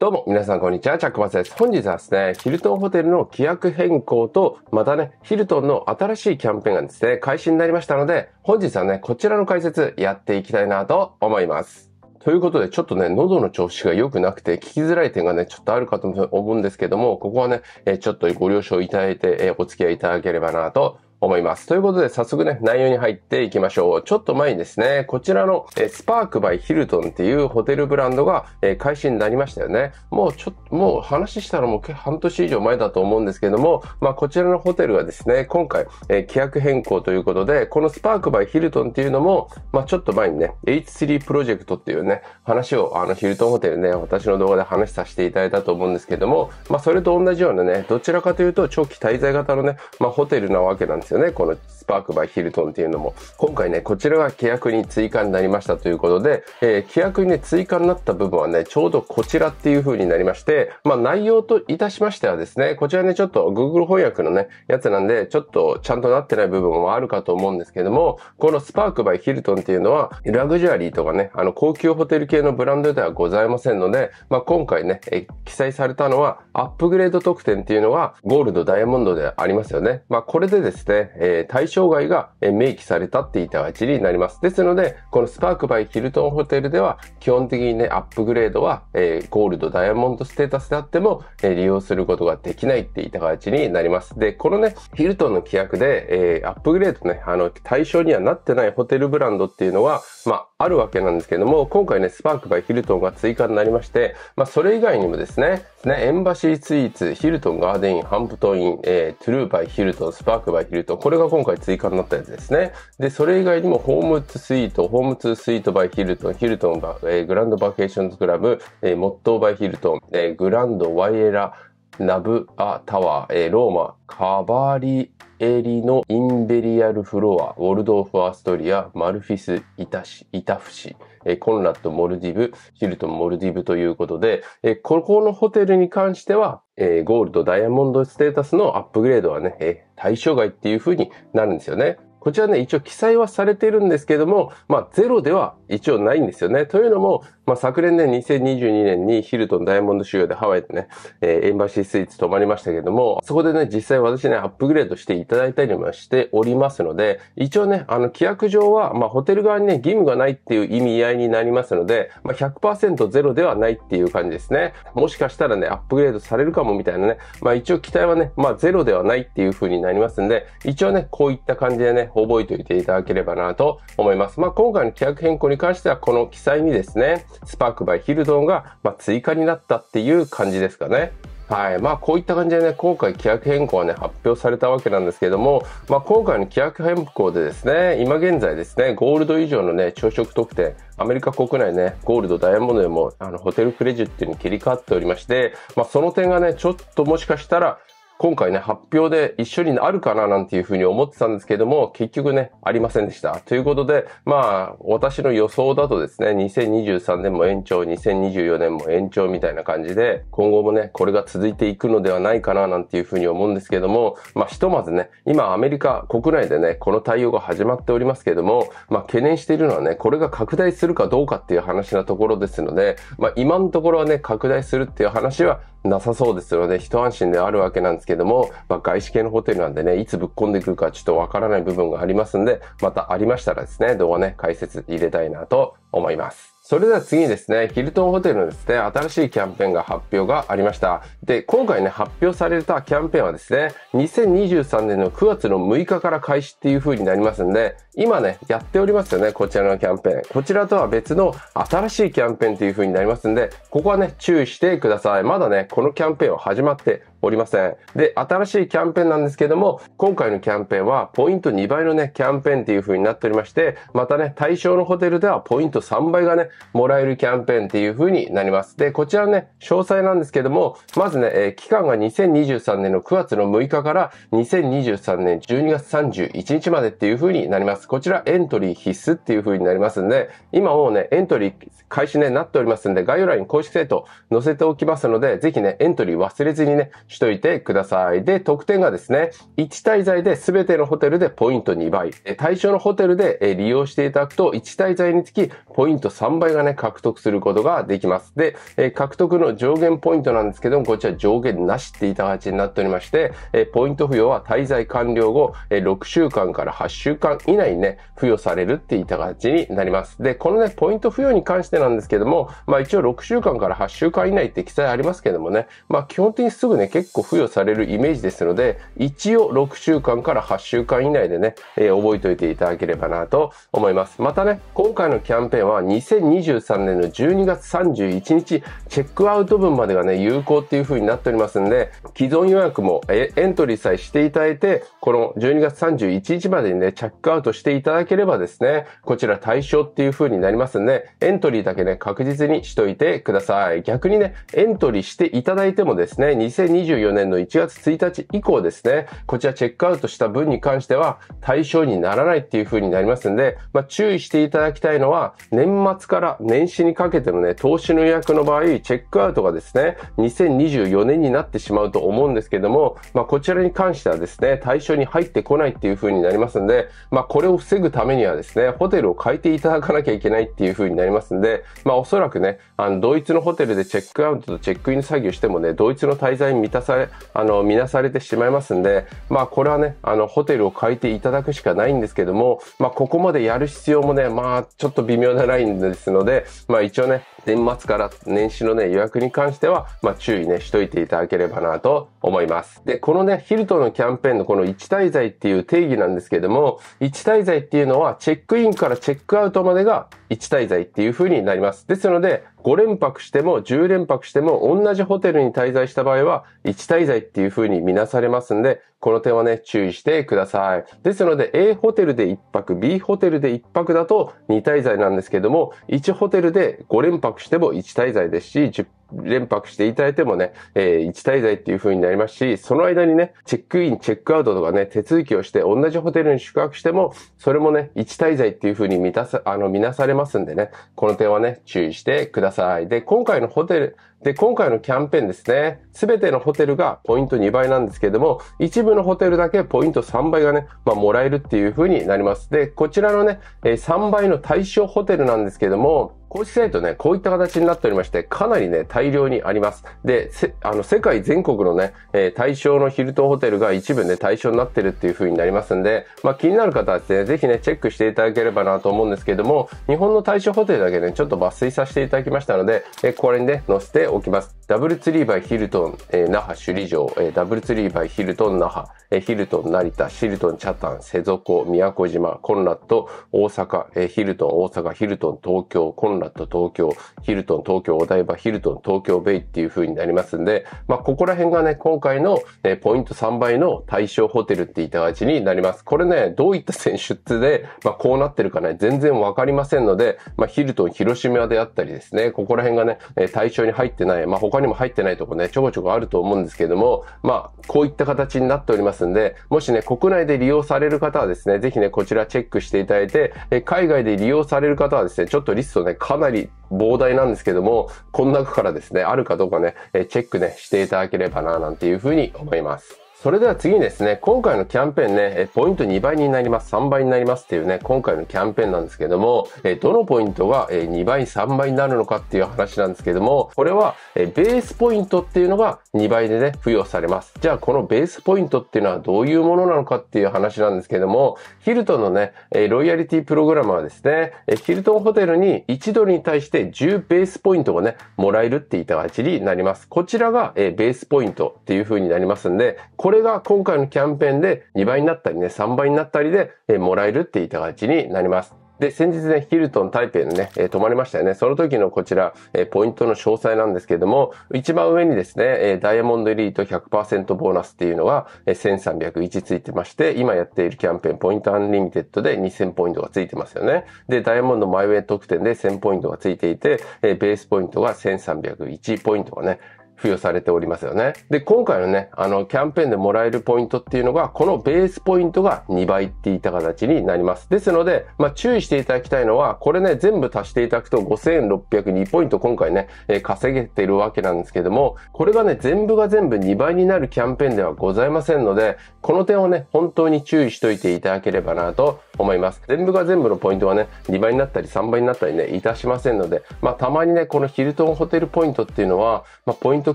どうも、皆さん、こんにちは。チャックバスです。本日はですね、ヒルトンホテルの規約変更と、またね、ヒルトンの新しいキャンペーンがですね、開始になりましたので、本日はね、こちらの解説やっていきたいなと思います。ということで、ちょっとね、喉の調子が良くなくて、聞きづらい点がね、ちょっとあるかと思うんですけども、ここはね、ちょっとご了承いただいて、お付き合いいただければなと思います。ということで、早速ね、内容に入っていきましょう。ちょっと前にですね、こちらのスパークバイヒルトンっていうホテルブランドが開始になりましたよね。もうちょっと、もう話したらもう半年以上前だと思うんですけども、まあこちらのホテルはですね、今回、え規約変更ということで、このスパークバイヒルトンっていうのも、まあちょっと前にね、H3 プロジェクトっていうね、話をあのヒルトンホテルね、私の動画で話させていただいたと思うんですけども、まあそれと同じようなね、どちらかというと長期滞在型のね、まあホテルなわけなんですますよね。このスパークバイヒルトンっていうのも。今回ね、こちらが規約に追加になりましたということで、えー、規約にね、追加になった部分はね、ちょうどこちらっていう風になりまして、まあ内容といたしましてはですね、こちらね、ちょっと Google 翻訳のね、やつなんで、ちょっとちゃんとなってない部分もあるかと思うんですけども、このスパークバイヒルトンっていうのは、ラグジュアリーとかね、あの、高級ホテル系のブランドではございませんので、まあ今回ね、え記載されたのは、アップグレード特典っていうのは、ゴールド、ダイヤモンドでありますよね。まあこれでですね、えー、対象外が明記されたって言った形になります。ですので、このスパークバイヒルトンホテルでは、基本的にね、アップグレードは、えー、ゴールド、ダイヤモンドステータスであっても、えー、利用することができないって言った形になります。で、このね、ヒルトンの規約で、えー、アップグレードね、あの、対象にはなってないホテルブランドっていうのは、まあ、あるわけなんですけども、今回ね、スパークバイヒルトンが追加になりまして、まあ、それ以外にもですね、ねエンバシーツイーツ、ヒルトンガーデンイン、ハンプトイン、えー、トゥルーバイヒルトン、スパークバイヒルトン、これが今回追加になったやつですね。で、それ以外にも、ホームツスイート、ホームツスイートバイヒルトン、ヒルトンバ、えー、グランドバケーションズクラブ、えー、モットーバイヒルトン、えー、グランドワイエラ、ナブアタワー、えー、ローマ、カバリ襟のインベリアルフロア、ウォルドーフ・アストリア、マルフィス・イタシイタフシ、コンラッド・モルディブ、ヒルトン・モルディブということで、ここのホテルに関しては、ゴールド・ダイヤモンドステータスのアップグレードはね、対象外っていう風になるんですよね。こちらね、一応記載はされてるんですけども、まあ、ゼロでは一応ないんですよね。というのも、まあ、昨年ね、2022年にヒルトンダイヤモンド修行でハワイでね、えー、エンバシースイーツ泊まりましたけども、そこでね、実際私ね、アップグレードしていただいたりもしておりますので、一応ね、あの、規約上は、まあ、ホテル側にね、義務がないっていう意味合いになりますので、まあ、100%ゼロではないっていう感じですね。もしかしたらね、アップグレードされるかもみたいなね、まあ、一応期待はね、まあ、ゼロではないっていう風になりますんで、一応ね、こういった感じでね、覚えておいていただければなと思います。まあ、今回の規約変更に関しては、この記載にですね、スパークバイヒルドンが、ま追加になったっていう感じですかね。はい。まあ、こういった感じでね、今回規約変更はね、発表されたわけなんですけども、まあ、今回の規約変更でですね、今現在ですね、ゴールド以上のね、朝食特典、アメリカ国内ね、ゴールド、ダイヤモンドでも、あの、ホテルクレジットに切り替わっておりまして、まあ、その点がね、ちょっともしかしたら、今回ね、発表で一緒にあるかななんていうふうに思ってたんですけども、結局ね、ありませんでした。ということで、まあ、私の予想だとですね、2023年も延長、2024年も延長みたいな感じで、今後もね、これが続いていくのではないかななんていうふうに思うんですけども、まあ、ひとまずね、今アメリカ国内でね、この対応が始まっておりますけども、まあ、懸念しているのはね、これが拡大するかどうかっていう話なところですので、まあ、今のところはね、拡大するっていう話はなさそうですので、一安心であるわけなんですけども、まあ、外資系のホテルなんでね、いつぶっ込んでくるかちょっとわからない部分がありますんで、またありましたらですね、動画ね、解説入れたいなと思います。それでは次にですね、ヒルトンホテルのですね、新しいキャンペーンが発表がありました。で、今回ね、発表されたキャンペーンはですね、2023年の9月の6日から開始っていう風になりますんで、今ね、やっておりますよね、こちらのキャンペーン。こちらとは別の新しいキャンペーンっていう風になりますんで、ここはね、注意してください。まだね、このキャンペーンは始まっておりません。で、新しいキャンペーンなんですけども、今回のキャンペーンはポイント2倍のね、キャンペーンっていう風になっておりまして、またね、対象のホテルではポイント3倍がね、もらえるキャンペーンっていう風になります。で、こちらね、詳細なんですけども、まずね、えー、期間が2023年の9月の6日から2023年12月31日までっていう風になります。こちらエントリー必須っていう風になりますんで、今もうね、エントリー開始ね、なっておりますんで、概要欄に公式サイト載せておきますので、ぜひね、エントリー忘れずにね、しといてください。で、特典がですね、1滞在で全てのホテルでポイント2倍、対象のホテルで利用していただくと、1滞在につきポイント3倍がね、獲得することができます。で、え獲得の上限ポイントなんですけども、こちら上限なしっていた形になっておりまして、えポイント付与は滞在完了後、え6週間から8週間以内にね、付与されるって言った形になります。で、このね、ポイント付与に関してなんですけども、まあ一応6週間から8週間以内って記載ありますけどもね、まあ基本的にすぐね、結構付与されるイメージですので、一応6週間から8週間以内でね、え覚えておいていただければなと思います。またね、今回のキャンペーンは2023年の12月31日チェックアウト分までがね、有効っていう風になっておりますんで、既存予約もエントリーさえしていただいて、この12月31日までにね、チェックアウトしていただければですね、こちら対象っていう風になりますんで、エントリーだけね、確実にしといてください。逆にね、エントリーしていただいてもですね、2024年の1月1日以降ですね、こちらチェックアウトした分に関しては対象にならないっていう風になりますんで、まあ、注意していただきたいのは、年末から年始にかけてのね、投資の予約の場合、チェックアウトがですね、2024年になってしまうと思うんですけども、まあ、こちらに関してはですね、対象に入ってこないっていう風になりますんで、まあ、これを防ぐためにはですね、ホテルを変えていただかなきゃいけないっていう風になりますんで、まあ、おそらくね、あの、同一のホテルでチェックアウトとチェックイン作業してもね、同一の滞在に満たされ、あの、見なされてしまいますんで、まあ、これはね、あの、ホテルを変えていただくしかないんですけども、まあ、ここまでやる必要もね、まあ、ちょっと微妙なラインですので、まあ一応ね、年末から年始のね、予約に関しては、まあ注意ね、しといていただければなと思います。で、このね、ヒルトンのキャンペーンのこの1滞在っていう定義なんですけども、1滞在っていうのはチェックインからチェックアウトまでが1滞在っていう風になります。ですので、5連泊しても10連泊しても同じホテルに滞在した場合は1滞在っていう風に見なされますんで、この点はね、注意してください。ですので A ホテルで1泊、B ホテルで1泊だと2滞在なんですけども、1ホテルで5連泊しても1滞在ですし、10連泊していただいてもね、えー、1滞在っていう風になりますし、その間にね、チェックイン、チェックアウトとかね、手続きをして、同じホテルに宿泊しても、それもね、1滞在っていう風に満たさ、あの、見なされますんでね、この点はね、注意してください。で、今回のホテル、で、今回のキャンペーンですね、すべてのホテルがポイント2倍なんですけれども、一部のホテルだけポイント3倍がね、まあ、もらえるっていう風になります。で、こちらのね、3倍の対象ホテルなんですけども、公式サイトね、こういった形になっておりまして、かなりね、大量にあります。で、あの、世界全国のね、えー、対象のヒルトンホテルが一部ね、対象になってるっていう風になりますんで、まあ、気になる方はですね、ぜひね、チェックしていただければなと思うんですけれども、日本の対象ホテルだけね、ちょっと抜粋させていただきましたので、えー、これにね、載せておきます。ダブルツリーバイヒルトン、えー、那覇首里城、えダブルツリーバイヒルトン那覇、えヒルトン成田、シルトン北谷、瀬底、宮古島、コンラット、大阪、えヒルトン大阪、ヒルトン東京、コンンラット東京、ヒルトン東京お台場、ヒルトン東京ベイっていう風になりますんで、まあ、ここら辺がね、今回の、ね、ポイント3倍の対象ホテルって言った形になります。これね、どういった選出で、まあ、こうなってるかね、全然わかりませんので、まあ、ヒルトン広島であったりですね、ここら辺がね、対象に入ってない、まあ、他にも入ってないとこね、ちょこちょこあると思うんですけども、まあ、こういった形になっておりますんで、もしね、国内で利用される方はですね、ぜひね、こちらチェックしていただいて、海外で利用される方はですね、ちょっとリストね、かなり膨大なんですけども、この中からですね、あるかどうかね、チェックね、していただければな、なんていうふうに思います。それでは次にですね、今回のキャンペーンね、ポイント2倍になります、3倍になりますっていうね、今回のキャンペーンなんですけども、どのポイントが2倍、3倍になるのかっていう話なんですけども、これはベースポイントっていうのが2倍でね、付与されます。じゃあこのベースポイントっていうのはどういうものなのかっていう話なんですけども、ヒルトンのね、ロイヤリティプログラムはですね、ヒルトンホテルに1ドルに対して10ベースポイントをね、もらえるっていった形になります。こちらがベースポイントっていう風になりますんで、これが今回のキャンペーンで2倍になったりね、3倍になったりでもらえるっていった形になります。で、先日ね、ヒルトン台北のね、えー、泊まりましたよね。その時のこちら、えー、ポイントの詳細なんですけれども、一番上にですね、えー、ダイヤモンドエリート100%ボーナスっていうのが、えー、1301ついてまして、今やっているキャンペーン、ポイントアンリミテッドで2000ポイントがついてますよね。で、ダイヤモンドマイウェイ特典で1000ポイントがついていて、えー、ベースポイントが1301ポイントがね、付与されておりますよね。で、今回のね、あの、キャンペーンでもらえるポイントっていうのが、このベースポイントが2倍っていった形になります。ですので、まあ、注意していただきたいのは、これね、全部足していただくと5602ポイント今回ね、えー、稼げてるわけなんですけども、これがね、全部が全部2倍になるキャンペーンではございませんので、この点をね、本当に注意しといていただければなと思います。全部が全部のポイントはね、2倍になったり3倍になったりね、いたしませんので、まあ、たまにね、このヒルトンホテルポイントっていうのは、まあ、ポイントト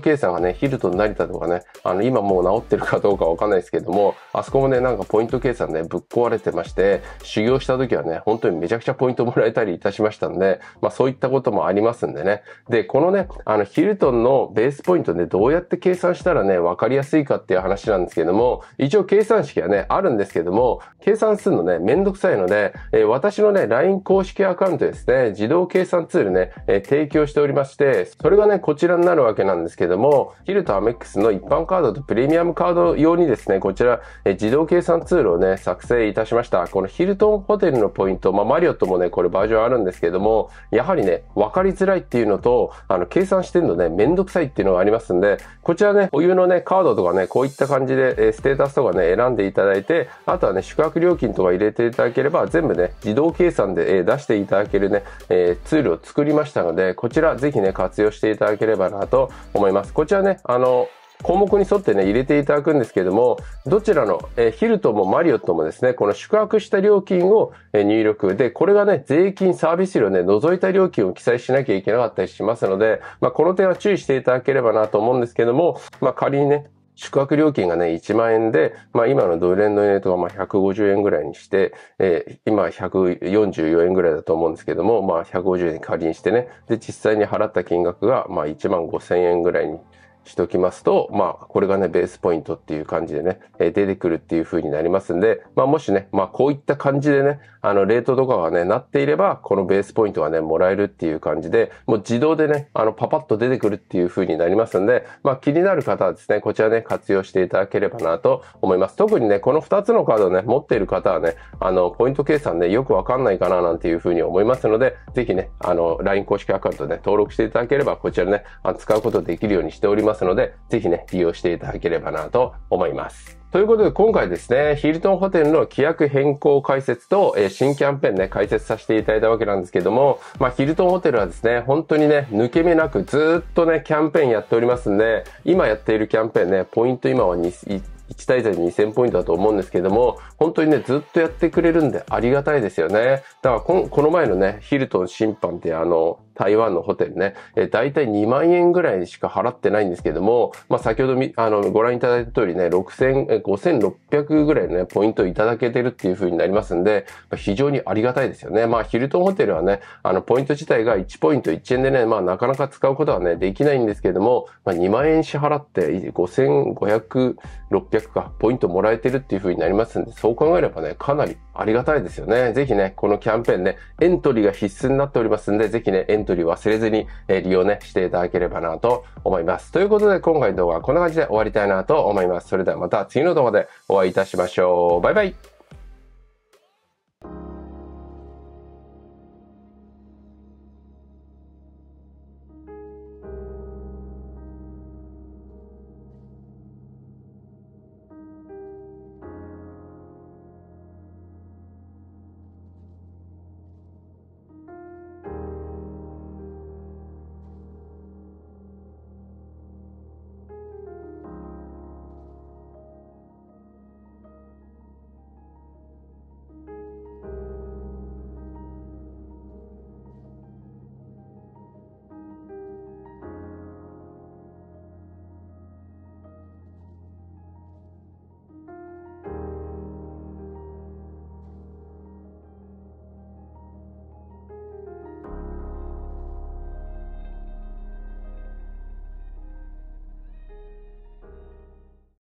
掲載はね、ヒルトン成田とかね、あの、今もう治ってるかどうかわかんないですけども、あそこもね、なんかポイント計算ね、ぶっ壊れてまして、修行した時はね、本当にめちゃくちゃポイントもらえたりいたしましたんで、まあそういったこともありますんでね。で、このね、あの、ヒルトンのベースポイントでどうやって計算したらね、わかりやすいかっていう話なんですけども、一応計算式はね、あるんですけども、計算するのね、めんどくさいので、えー、私のね、LINE 公式アカウントですね、自動計算ツールね、えー、提供しておりまして、それがね、こちらになるわけなんですけどけども、ヒルとアメックスの一般カードとプレミアムカード用にですね、こちら、え自動計算ツールをね、作成いたしました。このヒルトンホテルのポイント、まあ、マリオットもね、これバージョンあるんですけども、やはりね、分かりづらいっていうのと、あの、計算してんのね、めんどくさいっていうのがありますんで、こちらね、お湯のね、カードとかね、こういった感じで、えステータスとかね、選んでいただいて、あとはね、宿泊料金とか入れていただければ、全部ね、自動計算で、え出していただけるね、えツールを作りましたので、こちらぜひね、活用していただければなと思います。ます。こちらね、あの、項目に沿ってね、入れていただくんですけれども、どちらの、えヒルトンもマリオットもですね、この宿泊した料金を、え入力。で、これがね、税金、サービス料ね、除いた料金を記載しなきゃいけなかったりしますので、まあ、この点は注意していただければなと思うんですけども、まあ、仮にね、宿泊料金がね、1万円で、まあ今のドル円のレートはまあ150円ぐらいにして、えー、今144円ぐらいだと思うんですけども、まあ150円仮にしてね、で、実際に払った金額がまあ1万5千円ぐらいにしておきますと、まあ、これがね、ベースポイントっていう感じでね、え出てくるっていう風になりますんで、まあ、もしね、まあ、こういった感じでね、あの、レートとかがね、なっていれば、このベースポイントがね、もらえるっていう感じで、もう自動でね、あの、パパッと出てくるっていう風になりますんで、まあ、気になる方はですね、こちらね、活用していただければなと思います。特にね、この2つのカードね、持っている方はね、あの、ポイント計算ね、よくわかんないかななんていう風に思いますので、ぜひね、あの、LINE 公式アカウントね、登録していただければ、こちらね、使うことできるようにしておりますますので、ぜひね、利用していただければなと思います。ということで、今回ですね、ヒルトンホテルの規約変更解説と、えー、新キャンペーンね、解説させていただいたわけなんですけども、まあ、ヒルトンホテルはですね、本当にね、抜け目なくずっとね、キャンペーンやっておりますんで、今やっているキャンペーンね、ポイント今は1滞在で2000ポイントだと思うんですけれども、本当にね、ずっとやってくれるんでありがたいですよね。だからこ、この前のね、ヒルトン審判ってあの、台湾のホテルね、えー、大体2万円ぐらいしか払ってないんですけども、まあ、先ほどみ、あの、ご覧いただいた通りね、6000、六百5600ぐらいのね、ポイントをいただけてるっていう風になりますんで、まあ、非常にありがたいですよね。まあ、ヒルトンホテルはね、あの、ポイント自体が1ポイント1円でね、まあ、なかなか使うことはね、できないんですけども、まあ、2万円支払って5500、600 600かポイントもらえてるっていう風になりますんで、そう考えればね、かなりありがたいですよね。ぜひね、このキャンペーンね、エントリーが必須になっておりますんで、ぜひね、エントリー忘れずに、え利用ね、していただければなと思います。ということで、今回の動画はこんな感じで終わりたいなと思います。それではまた次の動画でお会いいたしましょう。バイバイ。